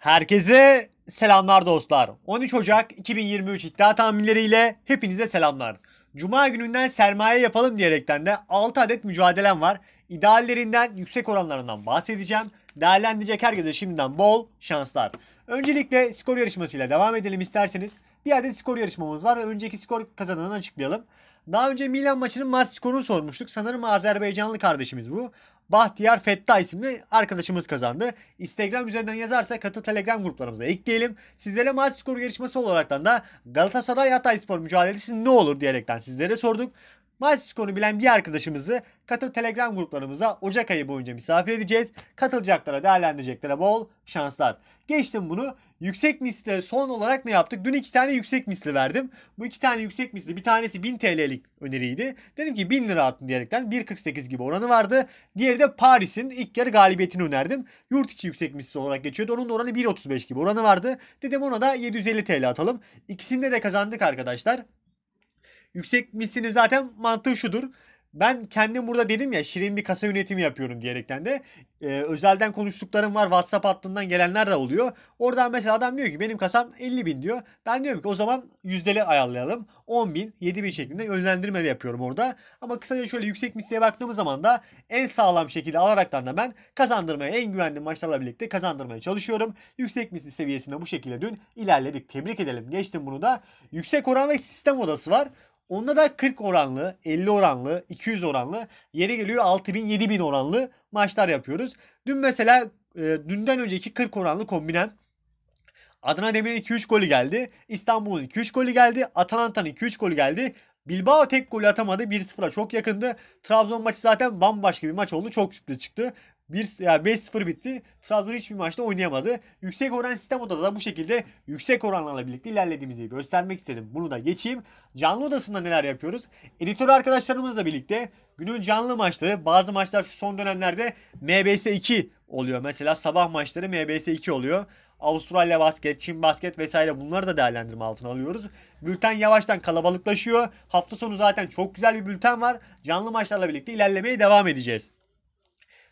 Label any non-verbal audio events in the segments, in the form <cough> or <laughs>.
Herkese selamlar dostlar. 13 Ocak 2023 iddia tahminleriyle hepinize selamlar. Cuma gününden sermaye yapalım diyerekten de 6 adet mücadelem var. İdeallerinden, yüksek oranlarından bahsedeceğim. Değerlendirecek herkese şimdiden bol şanslar. Öncelikle skor yarışmasıyla devam edelim isterseniz. Bir adet skor yarışmamız var önceki skor kazananı açıklayalım. Daha önce Milan maçının maç skorunu sormuştuk. Sanırım Azerbaycanlı kardeşimiz bu. Bahtiyar Fetta isimli arkadaşımız kazandı. Instagram üzerinden yazarsa katı Telegram gruplarımıza ekleyelim. Sizlere maç skoru yarışması olaraktan da Galatasaray Hatay Spor mücadelesi ne olur diyerekten sizlere sorduk. MySysco'nu bilen bir arkadaşımızı katıl Telegram gruplarımıza Ocak ayı boyunca misafir edeceğiz. Katılacaklara, değerlendireceklere bol şanslar. Geçtim bunu. Yüksek misli son olarak ne yaptık? Dün iki tane yüksek misli verdim. Bu iki tane yüksek misli bir tanesi 1000 TL'lik öneriydi. Dedim ki 1000 lira attın diyerekten 1.48 gibi oranı vardı. Diğeri de Paris'in ilk yarı galibiyetini önerdim. Yurt içi yüksek misli olarak geçiyordu. Onun da oranı 1.35 gibi oranı vardı. Dedim ona da 750 TL atalım. İkisinde de kazandık arkadaşlar. Yüksek mislinin zaten mantığı şudur. Ben kendim burada dedim ya şirin bir kasa yönetimi yapıyorum diyerekten de e, özelden konuştuklarım var WhatsApp hattından gelenler de oluyor. Oradan mesela adam diyor ki benim kasam 50 bin diyor. Ben diyorum ki o zaman yüzdeli ayarlayalım 10 bin 7 bin şeklinde yönlendirme de yapıyorum orada. Ama kısaca şöyle yüksek misliğe baktığımız zaman da en sağlam şekilde alaraktan da ben kazandırmaya en güvenli maçlarla birlikte kazandırmaya çalışıyorum. Yüksek misli seviyesinde bu şekilde dün ilerledik. Tebrik edelim geçtim bunu da. Yüksek oran ve sistem odası var. Onda da 40 oranlı, 50 oranlı, 200 oranlı, yeri geliyor 6000-7000 oranlı maçlar yapıyoruz. Dün mesela e, dünden önceki 40 oranlı kombinem Adana Demir'in 2-3 golü geldi. İstanbul'un 2-3 golü geldi. Atalanta'nın 2-3 golü geldi. Bilbao tek golü atamadı. 1-0'a çok yakındı. Trabzon maçı zaten bambaşka bir maç oldu. Çok sürpriz çıktı. 1 ya yani 5-0 bitti. Trabzon hiçbir maçta oynayamadı. Yüksek oran sistem odada da bu şekilde yüksek oranlarla birlikte ilerlediğimizi göstermek istedim. Bunu da geçeyim. Canlı odasında neler yapıyoruz? Editör arkadaşlarımızla birlikte günün canlı maçları, bazı maçlar şu son dönemlerde MBS 2 oluyor. Mesela sabah maçları MBS 2 oluyor. Avustralya basket, Çin basket vesaire bunları da değerlendirme altına alıyoruz. Bülten yavaştan kalabalıklaşıyor. Hafta sonu zaten çok güzel bir bülten var. Canlı maçlarla birlikte ilerlemeye devam edeceğiz.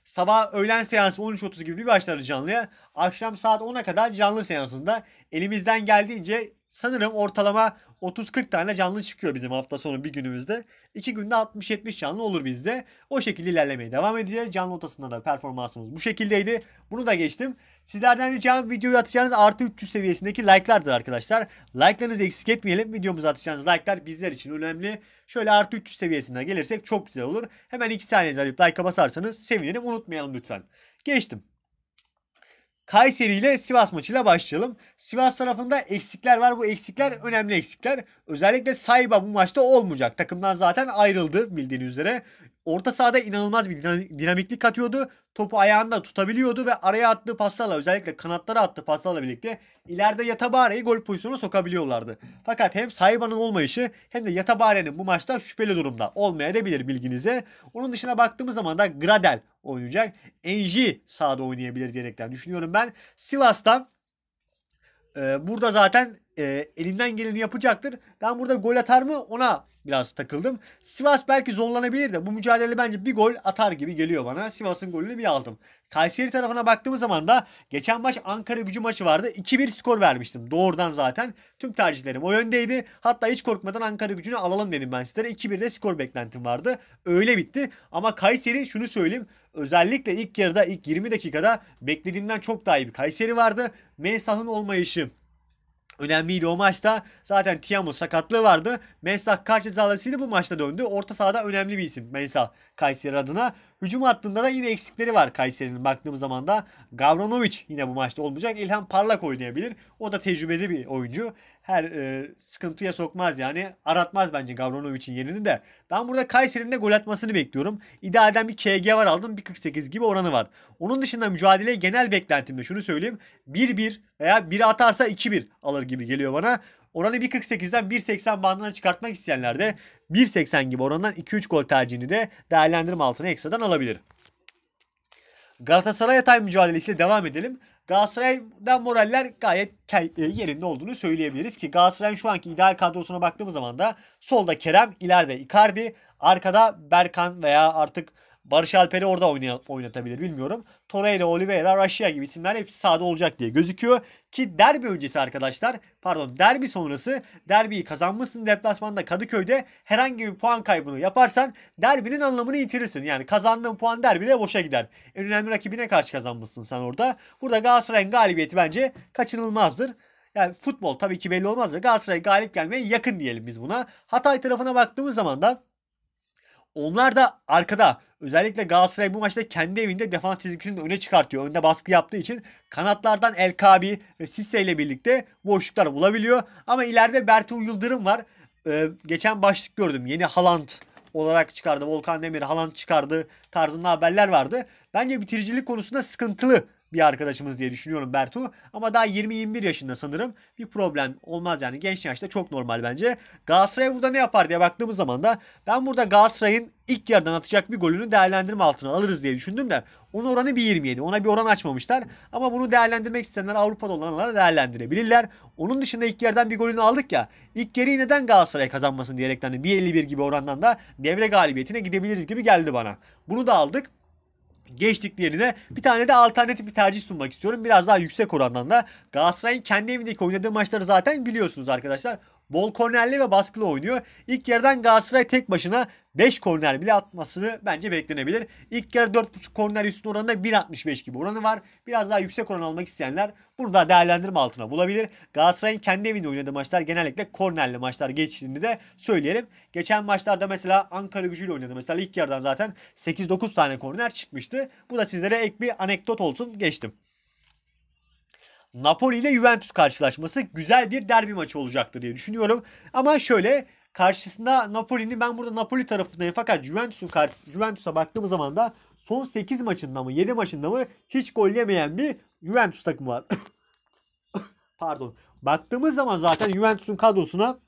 Sabah öğlen seansı 13.30 gibi bir başlar canlıya. Akşam saat 10'a kadar canlı seansında elimizden geldiğince sanırım ortalama 30-40 tane canlı çıkıyor bizim hafta sonu bir günümüzde. 2 günde 60-70 canlı olur bizde. O şekilde ilerlemeye devam edeceğiz. Canlı otasında da performansımız bu şekildeydi. Bunu da geçtim. Sizlerden ricam videoyu atacağınız artı 300 seviyesindeki like'lardır arkadaşlar. Like'larınızı eksik etmeyelim. videomuzu atacağınız like'lar bizler için önemli. Şöyle artı 300 seviyesinden gelirsek çok güzel olur. Hemen 2 saniye arayıp like'a basarsanız sevinirim. Unutmayalım lütfen. Geçtim. Kayseri ile Sivas maçıyla başlayalım. Sivas tarafında eksikler var. Bu eksikler önemli eksikler. Özellikle Sayba bu maçta olmayacak. Takımdan zaten ayrıldı bildiğiniz üzere. Orta sahada inanılmaz bir dinamiklik katıyordu. Topu ayağında tutabiliyordu ve araya attığı paslarla özellikle kanatlara attığı paslarla birlikte ileride Yatabare'yi gol pozisyonuna sokabiliyorlardı. Fakat hem Sayba'nın olmayışı hem de Yatabare'nin bu maçta şüpheli durumda olmayabilir bilginize. Onun dışına baktığımız zaman da Gradel oynayacak. Enji sahada oynayabilir diyerekten düşünüyorum ben. Sivas'tan e, burada zaten e, elinden geleni yapacaktır. Ben burada gol atar mı ona biraz takıldım. Sivas belki zorlanabilir de bu mücadele bence bir gol atar gibi geliyor bana. Sivas'ın golünü bir aldım. Kayseri tarafına baktığımız zaman da geçen maç Ankara gücü maçı vardı. 2-1 skor vermiştim doğrudan zaten. Tüm tercihlerim o yöndeydi. Hatta hiç korkmadan Ankara gücünü alalım dedim ben sizlere. 2-1'de skor beklentim vardı. Öyle bitti. Ama Kayseri şunu söyleyeyim. Özellikle ilk yarıda ilk 20 dakikada beklediğimden çok daha iyi bir Kayseri vardı. Mensah'ın olmayışı önemliydi o maçta. Zaten Tiamo sakatlığı vardı. Mensah karşı cezalısıydı bu maçta döndü. Orta sahada önemli bir isim Mensah Kayseri adına. Hücum hattında da yine eksikleri var Kayseri'nin baktığımız zaman da. Gavronovic yine bu maçta olmayacak. İlhan Parlak oynayabilir. O da tecrübeli bir oyuncu. Her e, sıkıntıya sokmaz yani. Aratmaz bence Gavronovic'in yerini de. Ben burada Kayseri'nin de gol atmasını bekliyorum. İdealden bir KG var aldım. 1.48 gibi oranı var. Onun dışında mücadele genel beklentimde şunu söyleyeyim. 1-1 veya 1 atarsa 2-1 alır gibi geliyor bana. Oranı 1.48'den 1.80 bandına çıkartmak isteyenler de 1.80 gibi orandan 2-3 gol tercihini de değerlendirme altına ekstradan alabilir. Galatasaray Hatay mücadelesiyle devam edelim. Galatasaray'dan moraller gayet e, yerinde olduğunu söyleyebiliriz ki Galatasaray'ın şu anki ideal kadrosuna baktığımız zaman da solda Kerem, ileride Icardi, arkada Berkan veya artık Barış Alper'i orada oynay- oynatabilir bilmiyorum. Torreira, Oliveira, Raşia gibi isimler hepsi sahada olacak diye gözüküyor. Ki derbi öncesi arkadaşlar pardon derbi sonrası derbiyi kazanmışsın deplasmanda Kadıköy'de herhangi bir puan kaybını yaparsan derbinin anlamını yitirirsin. Yani kazandığın puan derbide boşa gider. En önemli rakibine karşı kazanmışsın sen orada. Burada Galatasaray'ın galibiyeti bence kaçınılmazdır. Yani futbol tabii ki belli olmaz da Galatasaray galip gelmeye yakın diyelim biz buna. Hatay tarafına baktığımız zaman da onlar da arkada Özellikle Galatasaray bu maçta kendi evinde defans çizgisini öne çıkartıyor. Önde baskı yaptığı için kanatlardan El Kabi ve Sisse ile birlikte boşluklar bulabiliyor. Ama ileride Bertu Yıldırım var. Ee, geçen başlık gördüm. Yeni Haaland olarak çıkardı. Volkan Demir Haaland çıkardı tarzında haberler vardı. Bence bitiricilik konusunda sıkıntılı bir arkadaşımız diye düşünüyorum Bertu. Ama daha 20-21 yaşında sanırım. Bir problem olmaz yani. Genç yaşta çok normal bence. Galatasaray burada ne yapar diye baktığımız zaman da ben burada Galatasaray'ın ilk yarıdan atacak bir golünü değerlendirme altına alırız diye düşündüm de onun oranı 1.27. Ona bir oran açmamışlar. Ama bunu değerlendirmek isteyenler Avrupa'da olanlara değerlendirebilirler. Onun dışında ilk yerden bir golünü aldık ya. İlk yeri neden Galatasaray kazanmasın diyerekten de 1.51 gibi orandan da devre galibiyetine gidebiliriz gibi geldi bana. Bunu da aldık. Geçtiklerine Bir tane de alternatif bir tercih sunmak istiyorum. Biraz daha yüksek orandan da. Galatasaray'ın kendi evindeki oynadığı maçları zaten biliyorsunuz arkadaşlar bol kornerli ve baskılı oynuyor. İlk yarıdan Galatasaray tek başına 5 korner bile atmasını bence beklenebilir. İlk yarı 4.5 korner üstün oranında 1.65 gibi oranı var. Biraz daha yüksek oran almak isteyenler bunu da değerlendirme altına bulabilir. Galatasaray'ın kendi evinde oynadığı maçlar genellikle kornerli maçlar geçtiğini de söyleyelim. Geçen maçlarda mesela Ankara gücüyle oynadı. Mesela ilk yarıdan zaten 8-9 tane korner çıkmıştı. Bu da sizlere ek bir anekdot olsun geçtim. Napoli ile Juventus karşılaşması güzel bir derbi maçı olacaktır diye düşünüyorum. Ama şöyle karşısında Napoli'nin ben burada Napoli tarafındayım fakat Juventus'un Juventus'a baktığımız zaman da son 8 maçında mı 7 maçında mı hiç gol yemeyen bir Juventus takımı var. <laughs> Pardon. Baktığımız zaman zaten Juventus'un kadrosuna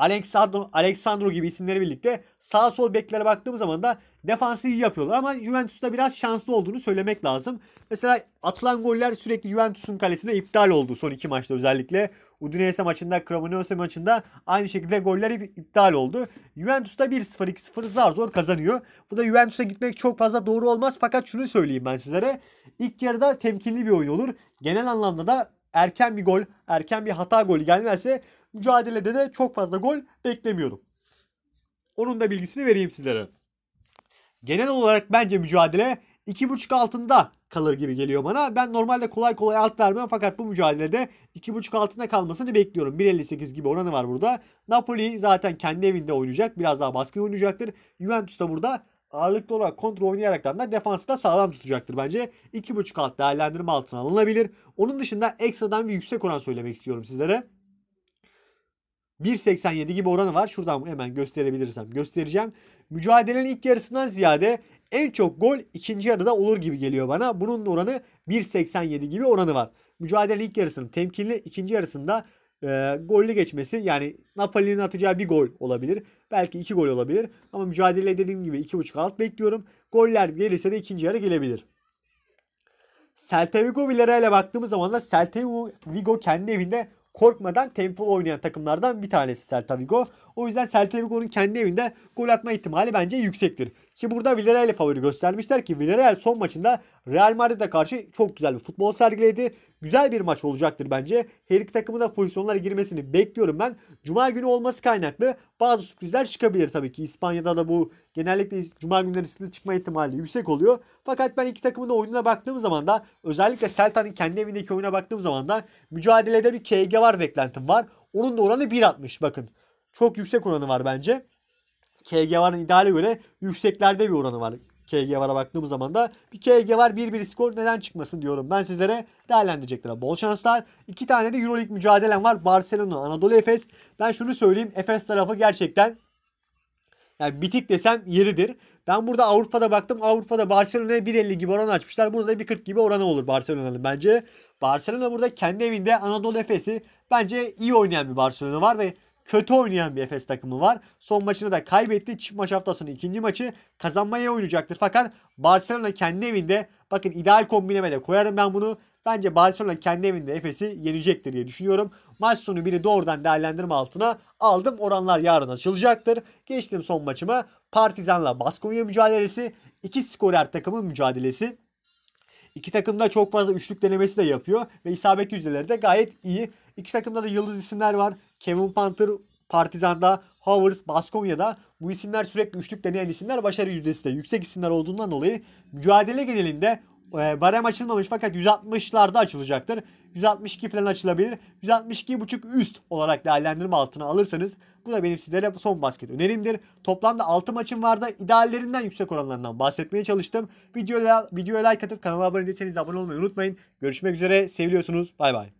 Alexandro, Alexandro gibi isimleri birlikte sağ sol beklere baktığım zaman da defansı iyi yapıyorlar ama Juventus'ta biraz şanslı olduğunu söylemek lazım. Mesela atılan goller sürekli Juventus'un kalesine iptal oldu son iki maçta özellikle. Udinese maçında, Cremonese maçında aynı şekilde goller iptal oldu. Juventus'ta 1-0 2-0 zar zor kazanıyor. Bu da Juventus'a gitmek çok fazla doğru olmaz fakat şunu söyleyeyim ben sizlere. İlk yarıda temkinli bir oyun olur. Genel anlamda da erken bir gol, erken bir hata golü gelmezse mücadelede de çok fazla gol beklemiyorum. Onun da bilgisini vereyim sizlere. Genel olarak bence mücadele 2.5 altında kalır gibi geliyor bana. Ben normalde kolay kolay alt vermem fakat bu mücadelede 2.5 altında kalmasını bekliyorum. 1.58 gibi oranı var burada. Napoli zaten kendi evinde oynayacak. Biraz daha baskı oynayacaktır. Juventus da burada ağırlıklı olarak kontrol oynayaraktan da defansı da sağlam tutacaktır bence. 2.5 alt değerlendirme altına alınabilir. Onun dışında ekstradan bir yüksek oran söylemek istiyorum sizlere. 1.87 gibi oranı var. Şuradan hemen gösterebilirsem göstereceğim. Mücadelenin ilk yarısından ziyade en çok gol ikinci yarıda olur gibi geliyor bana. Bunun oranı 1.87 gibi oranı var. Mücadelenin ilk yarısının temkinli ikinci yarısında e, gollü geçmesi yani Napoli'nin atacağı bir gol olabilir. Belki iki gol olabilir. Ama mücadele dediğim gibi iki buçuk alt bekliyorum. Goller gelirse de ikinci yarı gelebilir. Celta Vigo Villarreal'e baktığımız zaman da Celta Vigo kendi evinde korkmadan tempolu oynayan takımlardan bir tanesi Celta Vigo. O yüzden Celta Vigo'nun kendi evinde gol atma ihtimali bence yüksektir. Ki burada Villarreal'e favori göstermişler ki Villarreal son maçında Real Madrid'e karşı çok güzel bir futbol sergiledi. Güzel bir maç olacaktır bence. Her iki takımın da pozisyonlara girmesini bekliyorum ben. Cuma günü olması kaynaklı bazı sürprizler çıkabilir tabii ki. İspanya'da da bu genellikle cuma günleri sürpriz çıkma ihtimali yüksek oluyor. Fakat ben iki takımın da oyununa baktığım zaman da özellikle Celta'nın kendi evindeki oyuna baktığım zaman da mücadelede bir KG var beklentim var. Onun da oranı 1.60 bakın. Çok yüksek oranı var bence. KG varın ideale göre yükseklerde bir oranı var. KG var'a baktığımız zaman da bir KG var 1-1 skor neden çıkmasın diyorum. Ben sizlere değerlendirecekler bol şanslar. İki tane de Euroleague mücadelem var. Barcelona, Anadolu Efes. Ben şunu söyleyeyim. Efes tarafı gerçekten yani bitik desem yeridir. Ben burada Avrupa'da baktım. Avrupa'da Barcelona'ya 1.50 gibi oran açmışlar. Burada da 1.40 gibi oranı olur Barcelona'nın bence. Barcelona burada kendi evinde Anadolu Efes'i bence iyi oynayan bir Barcelona var ve kötü oynayan bir Efes takımı var. Son maçını da kaybetti. Çift haftasının ikinci maçı kazanmaya oynayacaktır. Fakat Barcelona kendi evinde bakın ideal kombineme de koyarım ben bunu. Bence Barcelona kendi evinde Efes'i yenecektir diye düşünüyorum. Maç sonu biri doğrudan değerlendirme altına aldım. Oranlar yarın açılacaktır. Geçtim son maçıma. Partizan'la Baskonya mücadelesi. iki skorer takımın mücadelesi. İki takım da çok fazla üçlük denemesi de yapıyor ve isabet yüzdeleri de gayet iyi. İki takımda da yıldız isimler var. Kevin Panther Partizan'da, Howard Baskonya'da bu isimler sürekli üçlük deneyen isimler başarı yüzdesi de yüksek isimler olduğundan dolayı mücadele genelinde e, barem açılmamış fakat 160'larda açılacaktır. 162 falan açılabilir. 162.5 üst olarak değerlendirme altına alırsanız bu da benim sizlere son basket önerimdir. Toplamda 6 maçım vardı. İdeallerinden yüksek oranlarından bahsetmeye çalıştım. Videoya, videoya like atıp kanala abone değilseniz abone olmayı unutmayın. Görüşmek üzere. seviyorsunuz Bay bay.